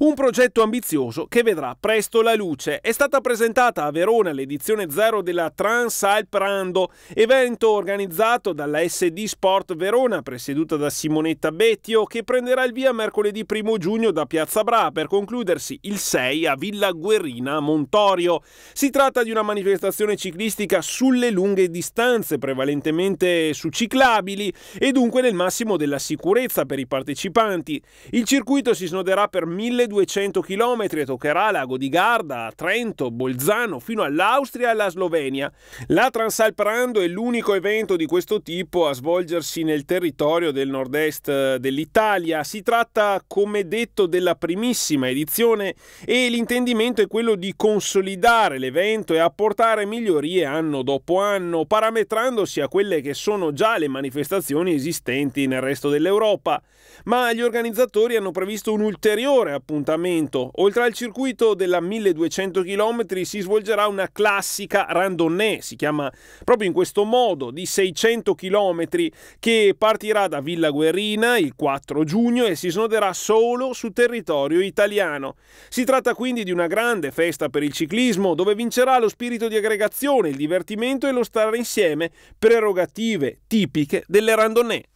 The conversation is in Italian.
Un progetto ambizioso che vedrà presto la luce. È stata presentata a Verona l'edizione zero della Transalp Rando, evento organizzato dalla SD Sport Verona, presieduta da Simonetta Bettio, che prenderà il via mercoledì 1 giugno da Piazza Bra per concludersi il 6 a Villa Guerrina a Montorio. Si tratta di una manifestazione ciclistica sulle lunghe distanze, prevalentemente su ciclabili e dunque nel massimo della sicurezza per i partecipanti. Il circuito si snoderà per mille 1200 km e toccherà Lago di Garda, Trento, Bolzano, fino all'Austria e alla Slovenia. La Transalprando è l'unico evento di questo tipo a svolgersi nel territorio del nord-est eh, dell'Italia. Si tratta, come detto, della primissima edizione e l'intendimento è quello di consolidare l'evento e apportare migliorie anno dopo anno, parametrandosi a quelle che sono già le manifestazioni esistenti nel resto dell'Europa. Ma gli organizzatori hanno previsto un ulteriore appunto appuntamento. Oltre al circuito della 1200 km si svolgerà una classica randonnée, si chiama proprio in questo modo, di 600 km che partirà da Villa Guerrina il 4 giugno e si snoderà solo su territorio italiano. Si tratta quindi di una grande festa per il ciclismo dove vincerà lo spirito di aggregazione, il divertimento e lo stare insieme, prerogative tipiche delle randonnée.